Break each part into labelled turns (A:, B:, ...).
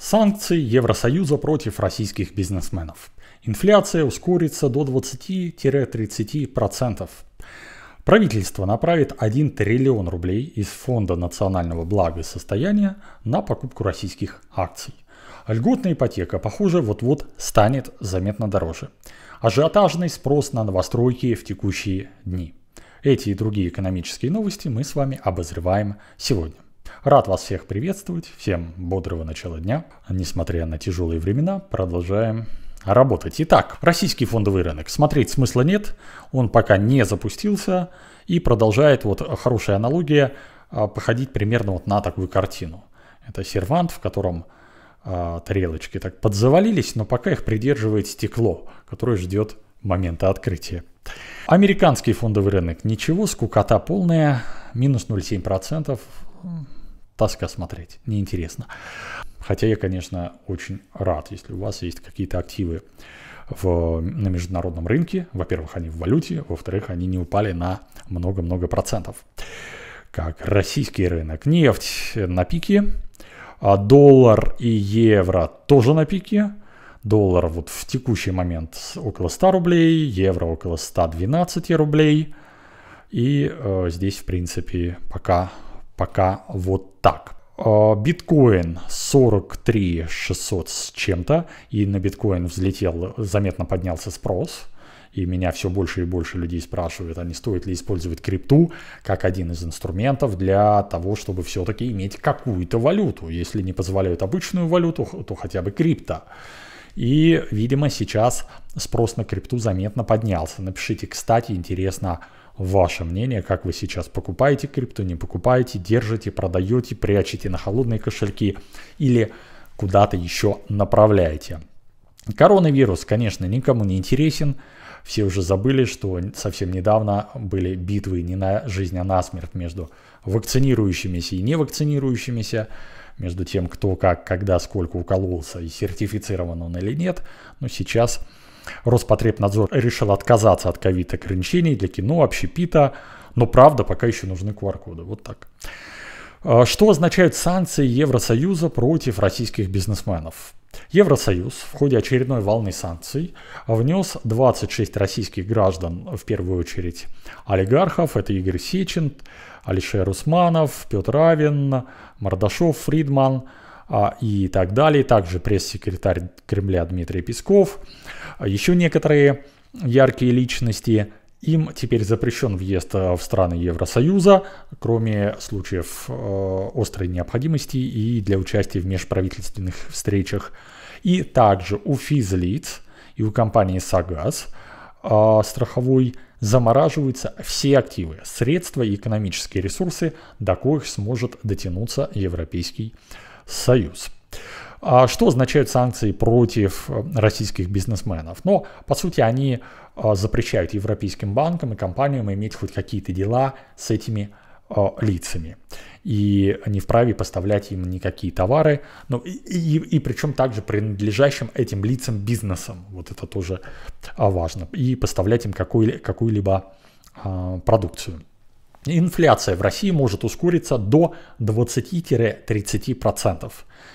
A: Санкции Евросоюза против российских бизнесменов. Инфляция ускорится до 20-30%. Правительство направит 1 триллион рублей из Фонда национального благосостояния на покупку российских акций. Льготная ипотека, похоже, вот-вот станет заметно дороже. Ажиотажный спрос на новостройки в текущие дни. Эти и другие экономические новости мы с вами обозреваем сегодня. Рад вас всех приветствовать. Всем бодрого начала дня. Несмотря на тяжелые времена, продолжаем работать. Итак, российский фондовый рынок. Смотреть смысла нет. Он пока не запустился и продолжает, вот хорошая аналогия, а, походить примерно вот на такую картину. Это сервант, в котором а, тарелочки так подзавалились, но пока их придерживает стекло, которое ждет момента открытия. Американский фондовый рынок ничего, скукота полная, минус 0,7% тоска смотреть, неинтересно. Хотя я, конечно, очень рад, если у вас есть какие-то активы в, на международном рынке. Во-первых, они в валюте, во-вторых, они не упали на много-много процентов. Как российский рынок. Нефть на пике, а доллар и евро тоже на пике. Доллар вот в текущий момент около 100 рублей, евро около 112 рублей. И э, здесь, в принципе, пока пока вот так. А, биткоин 43 600 с чем-то, и на биткоин взлетел, заметно поднялся спрос. И меня все больше и больше людей спрашивают, а не стоит ли использовать крипту как один из инструментов для того, чтобы все-таки иметь какую-то валюту. Если не позволяют обычную валюту, то хотя бы крипто. И, видимо, сейчас спрос на крипту заметно поднялся. Напишите, кстати, интересно ваше мнение, как вы сейчас покупаете крипту, не покупаете, держите, продаете, прячете на холодные кошельки или куда-то еще направляете. Коронавирус, конечно, никому не интересен. Все уже забыли, что совсем недавно были битвы не на жизнь, а на смерть между вакцинирующимися и невакцинирующимися между тем, кто как, когда, сколько укололся и сертифицирован он или нет. Но сейчас Роспотребнадзор решил отказаться от ковид-ограничений для кино, общепита, но правда пока еще нужны QR-коды. Вот так. А, что означают санкции Евросоюза против российских бизнесменов? Евросоюз в ходе очередной волны санкций внес 26 российских граждан, в первую очередь олигархов, это Игорь Сечин, Алишер Усманов, Петр Авин, Мордашов, Фридман а, и так далее, также пресс-секретарь Кремля Дмитрий Песков, а, еще некоторые яркие личности, им теперь запрещен въезд э, в страны Евросоюза, кроме случаев э, острой необходимости и для участия в межправительственных встречах. И также у физлиц и у компании «Сагаз» э, страховой замораживаются все активы, средства и экономические ресурсы, до коих сможет дотянуться Европейский Союз. А что означают санкции против э, российских бизнесменов? Но, ну, по сути, они э, запрещают европейским банкам и компаниям иметь хоть какие-то дела с этими э, лицами. И не вправе поставлять им никакие товары. Ну, и, и, и причем также принадлежащим этим лицам бизнесом. Вот это тоже важно. И поставлять им какую-либо какую а, продукцию. Инфляция в России может ускориться до 20-30%.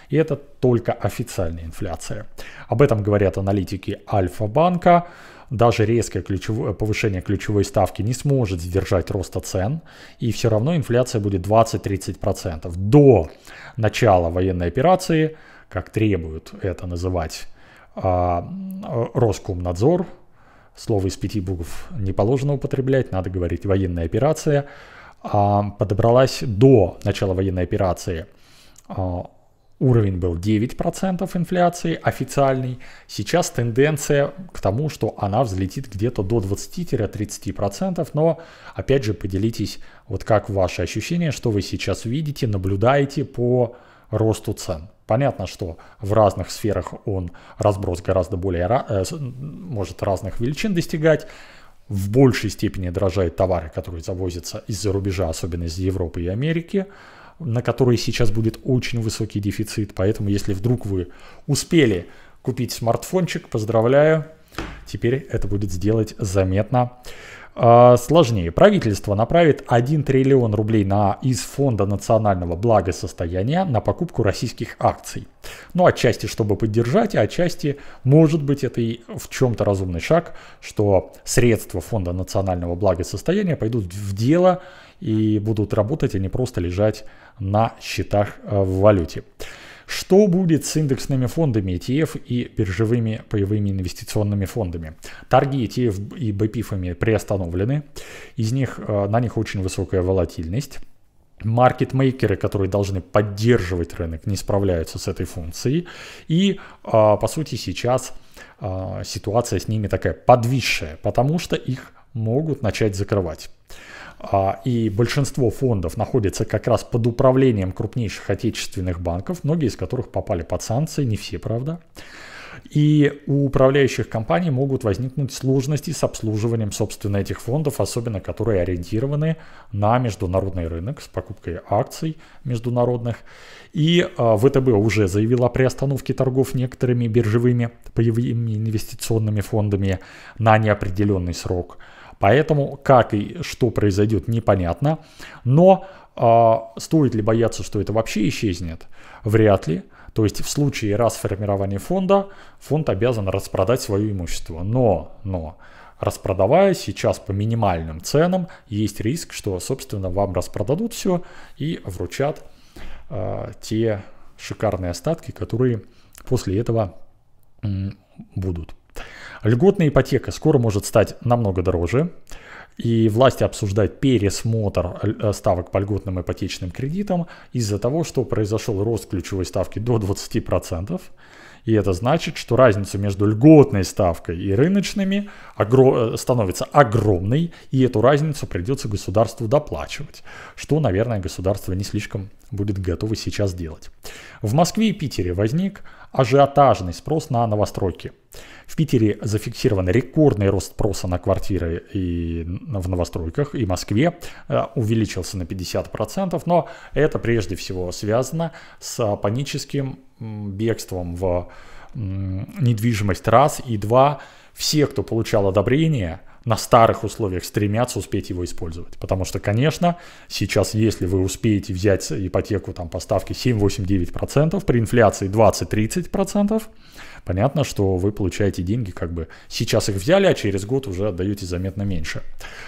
A: И это только официальная инфляция. Об этом говорят аналитики Альфа-банка. Даже резкое ключевое, э, повышение ключевой ставки не сможет сдержать роста цен. И все равно инфляция будет 20-30%. До начала военной операции, как требует это называть а, э, Роскомнадзор, Слово из пяти букв не положено употреблять, надо говорить «военная операция». А, подобралась до начала военной операции а, уровень был 9% инфляции официальный. Сейчас тенденция к тому, что она взлетит где-то до 20-30%, но опять же поделитесь, вот как ваши ощущения, что вы сейчас видите, наблюдаете по росту цен. Понятно, что в разных сферах он разброс гораздо более, э, может разных величин достигать, в большей степени дорожают товары, которые завозятся из-за рубежа, особенно из Европы и Америки, на которые сейчас будет очень высокий дефицит. Поэтому, если вдруг вы успели купить смартфончик, поздравляю, Теперь это будет сделать заметно а, сложнее. Правительство направит 1 триллион рублей на, из Фонда национального благосостояния на покупку российских акций. Ну, отчасти, чтобы поддержать, а отчасти, может быть, это и в чем-то разумный шаг, что средства Фонда национального благосостояния пойдут в дело и будут работать, а не просто лежать на счетах э, в валюте. Что будет с индексными фондами ETF и биржевыми паевыми инвестиционными фондами? Торги ETF и BPIF приостановлены. Из них, э, на них очень высокая волатильность. Маркетмейкеры, которые должны поддерживать рынок, не справляются с этой функцией. И, э, по сути, сейчас э, ситуация с ними такая подвисшая, потому что их могут начать закрывать. А, и большинство фондов находится как раз под управлением крупнейших отечественных банков, многие из которых попали под санкции, не все, правда. И у управляющих компаний могут возникнуть сложности с обслуживанием, собственно, этих фондов, особенно которые ориентированы на международный рынок с покупкой акций международных. И а, ВТБ уже заявила о приостановке торгов некоторыми биржевыми паевыми инвестиционными фондами на неопределенный срок – Поэтому как и что произойдет, непонятно. Но а, стоит ли бояться, что это вообще исчезнет? Вряд ли. То есть в случае расформирования фонда, фонд обязан распродать свое имущество. Но, но, распродавая сейчас по минимальным ценам, есть риск, что, собственно, вам распродадут все и вручат э, те шикарные остатки, которые после этого будут. Льготная ипотека скоро может стать намного дороже, и власти обсуждают пересмотр э, ставок по льготным ипотечным кредитам из-за того, что произошел рост ключевой ставки до 20%. И это значит, что разница между льготной ставкой и рыночными огро- э, становится огромной, и эту разницу придется государству доплачивать, что, наверное, государство не слишком будет готовы сейчас делать. В Москве и Питере возник ажиотажный спрос на новостройки. В Питере зафиксирован рекордный рост спроса на квартиры и в новостройках, и в Москве э, увеличился на 50%, но это прежде всего связано с паническим бегством в недвижимость раз, и два, все, кто получал одобрение – на старых условиях стремятся успеть его использовать. Потому что, конечно, сейчас, если вы успеете взять ипотеку там, по ставке 7-8-9%, при инфляции 20-30%, понятно, что вы получаете деньги как бы сейчас их взяли, а через год уже отдаете заметно меньше.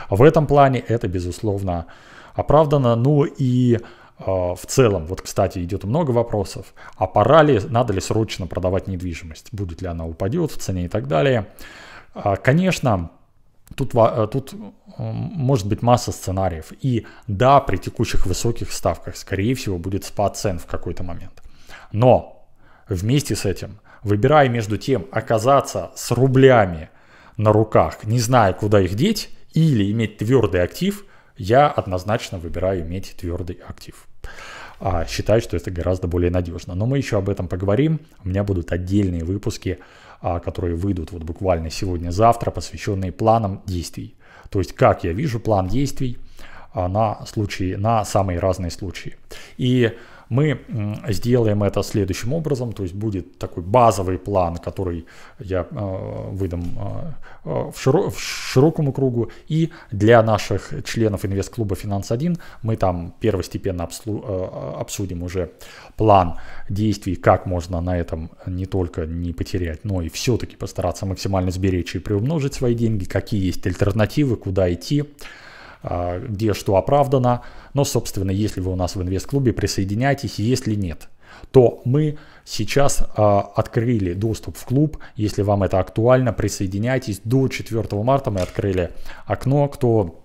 A: В этом плане это, безусловно, оправдано. Ну и а, в целом, вот, кстати, идет много вопросов, а пора ли, надо ли срочно продавать недвижимость, будет ли она упадет в цене и так далее. А, конечно, Тут, э, тут может быть масса сценариев. И да, при текущих высоких ставках, скорее всего, будет спад цен в какой-то момент. Но вместе с этим, выбирая между тем оказаться с рублями на руках, не зная, куда их деть, или иметь твердый актив, я однозначно выбираю иметь твердый актив. А, считаю, что это гораздо более надежно. Но мы еще об этом поговорим. У меня будут отдельные выпуски а, которые выйдут вот буквально сегодня-завтра, посвященные планам действий. То есть как я вижу план действий а, на, случай, на самые разные случаи. И мы сделаем это следующим образом, то есть будет такой базовый план, который я э, выдам э, э в, широ в широкому кругу, и для наших членов инвест-клуба «Финанс-1» мы там первостепенно э, обсудим уже план действий, как можно на этом не только не потерять, но и все-таки постараться максимально сберечь и приумножить свои деньги, какие есть альтернативы, куда идти, а, где что оправдано. Но, собственно, если вы у нас в инвест-клубе, присоединяйтесь, если нет то мы сейчас э, открыли доступ в клуб. Если вам это актуально, присоединяйтесь. До 4 марта мы открыли окно. Кто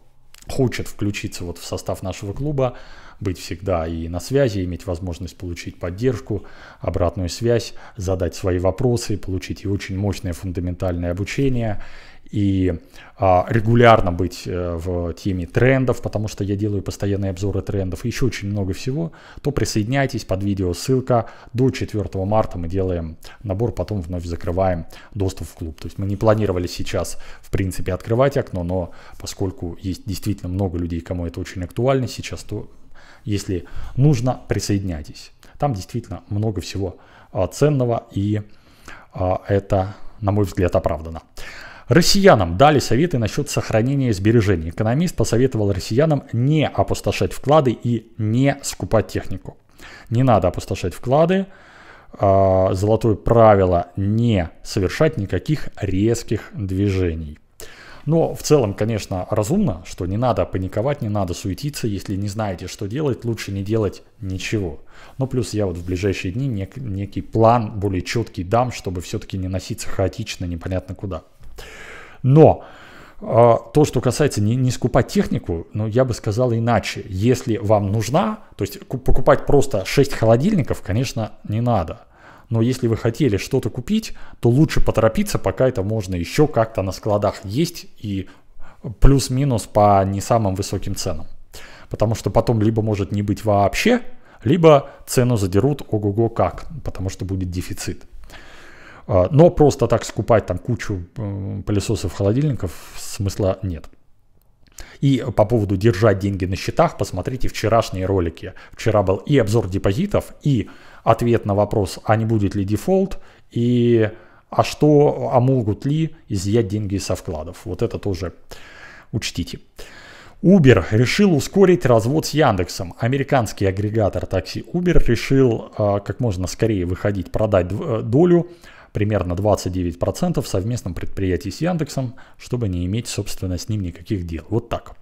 A: хочет включиться вот в состав нашего клуба, быть всегда и на связи, иметь возможность получить поддержку, обратную связь, задать свои вопросы, получить и очень мощное фундаментальное обучение, и а, регулярно быть э, в теме трендов, потому что я делаю постоянные обзоры трендов, и еще очень много всего, то присоединяйтесь под видео ссылка. До 4 марта мы делаем набор, потом вновь закрываем доступ в клуб. То есть мы не планировали сейчас, в принципе, открывать окно, но поскольку есть действительно много людей, кому это очень актуально сейчас, то если нужно, присоединяйтесь. Там действительно много всего а, ценного, и а, это, на мой взгляд, оправдано. Россиянам дали советы насчет сохранения сбережений. Экономист посоветовал россиянам не опустошать вклады и не скупать технику. Не надо опустошать вклады. А, золотое правило не совершать никаких резких движений. Но в целом, конечно, разумно, что не надо паниковать, не надо суетиться. Если не знаете, что делать, лучше не делать ничего. Но плюс я вот в ближайшие дни нек- некий план более четкий дам, чтобы все-таки не носиться хаотично, непонятно куда. Но а, то, что касается не, не скупать технику, но ну, я бы сказал иначе. Если вам нужна, то есть покупать просто 6 холодильников, конечно, не надо но если вы хотели что-то купить, то лучше поторопиться, пока это можно еще как-то на складах есть и плюс-минус по не самым высоким ценам. Потому что потом либо может не быть вообще, либо цену задерут ого-го как, потому что будет дефицит. А, но просто так скупать там кучу э, пылесосов, холодильников смысла нет. И по поводу держать деньги на счетах, посмотрите вчерашние ролики. Вчера был и обзор депозитов, и ответ на вопрос, а не будет ли дефолт, и а что, а могут ли изъять деньги со вкладов. Вот это тоже учтите. Uber решил ускорить развод с Яндексом. Американский агрегатор такси Uber решил э, как можно скорее выходить, продать долю примерно 29% в совместном предприятии с Яндексом, чтобы не иметь, собственно, с ним никаких дел. Вот так.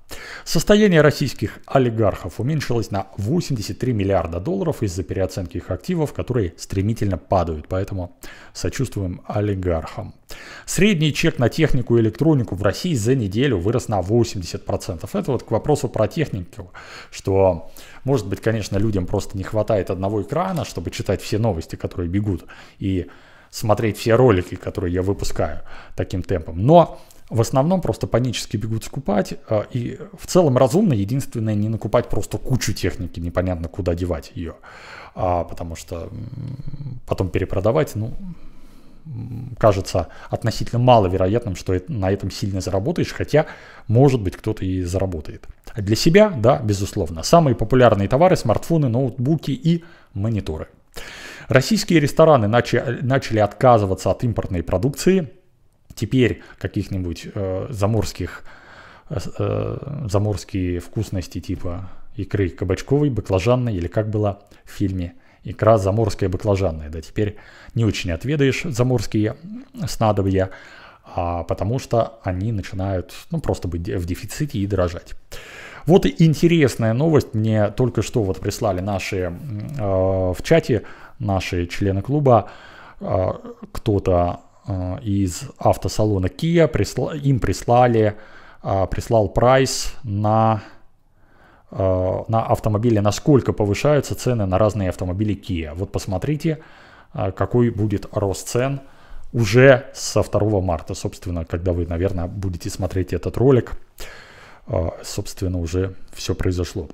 A: Состояние российских олигархов уменьшилось на 83 миллиарда долларов из-за переоценки их активов, которые стремительно падают, поэтому сочувствуем олигархам. Средний чек на технику и электронику в России за неделю вырос на 80%. Это вот к вопросу про технику, что, может быть, конечно, людям просто не хватает одного экрана, чтобы читать все новости, которые бегут, и смотреть все ролики, которые я выпускаю таким темпом. Но в основном просто панически бегут скупать. Э, и в целом разумно, единственное, не накупать просто кучу техники, непонятно куда девать ее. А, потому что потом перепродавать, ну, кажется относительно маловероятным, что на этом сильно заработаешь, хотя, может быть, кто-то и заработает. Для себя, да, безусловно. Самые популярные товары – смартфоны, ноутбуки и мониторы. Российские рестораны начали, начали отказываться от импортной продукции. Теперь каких-нибудь э, заморских, э, э, заморские вкусности типа икры кабачковой, баклажанной или как было в фильме икра заморская баклажанная. Да, теперь не очень отведаешь заморские снадобья, а, потому что они начинают ну, просто быть в дефиците и дорожать. Вот и интересная новость. Мне только что вот прислали наши э, в чате наши члены клуба, а, кто-то а, из автосалона Kia присла, им прислали, а, прислал прайс на, на автомобили, насколько повышаются цены на разные автомобили Kia. Вот посмотрите, какой будет рост цен уже со 2 марта, собственно, когда вы, наверное, будете смотреть этот ролик, собственно, уже все произошло.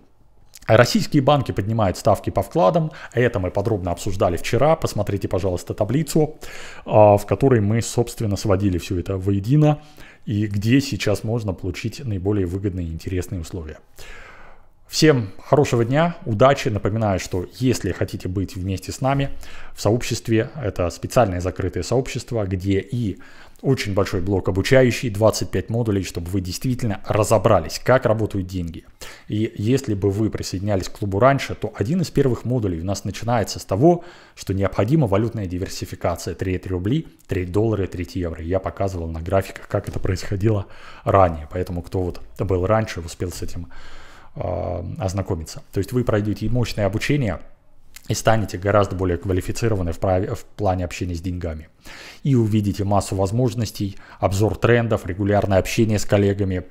A: Российские банки поднимают ставки по вкладам. Это мы подробно обсуждали вчера. Посмотрите, пожалуйста, таблицу, а, в которой мы, собственно, сводили все это воедино и где сейчас можно получить наиболее выгодные и интересные условия. Всем хорошего дня, удачи. Напоминаю, что если хотите быть вместе с нами в сообществе, это специальное закрытое сообщество, где и очень большой блок обучающий, 25 модулей, чтобы вы действительно разобрались, как работают деньги. И если бы вы присоединялись к клубу раньше, то один из первых модулей у нас начинается с того, что необходима валютная диверсификация 3 рубли, 3 доллара, 3 евро. Я показывал на графиках, как это происходило ранее. Поэтому кто вот был раньше, успел с этим Э, ознакомиться. То есть вы пройдете мощное обучение и станете гораздо более квалифицированы в, праве, в плане общения с деньгами. И увидите массу возможностей, обзор трендов, регулярное общение с коллегами.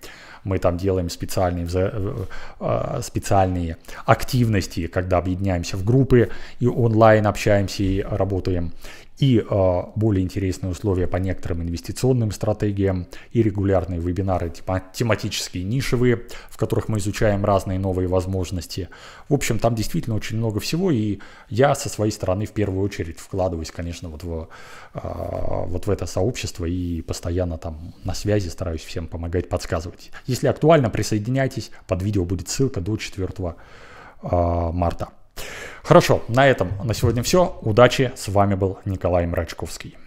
A: Мы там делаем специальные, э, э, специальные активности, когда объединяемся в группы и онлайн общаемся и работаем и а, более интересные условия по некоторым инвестиционным стратегиям, и регулярные вебинары типа тематические, нишевые, в которых мы изучаем разные новые возможности. В общем, там действительно очень много всего, и я со своей стороны в первую очередь вкладываюсь, конечно, вот в, а, вот в это сообщество и постоянно там на связи стараюсь всем помогать, подсказывать. Если актуально, присоединяйтесь, под видео будет ссылка до 4 а, марта. Хорошо, на этом на сегодня все. Удачи, с вами был Николай Мрачковский.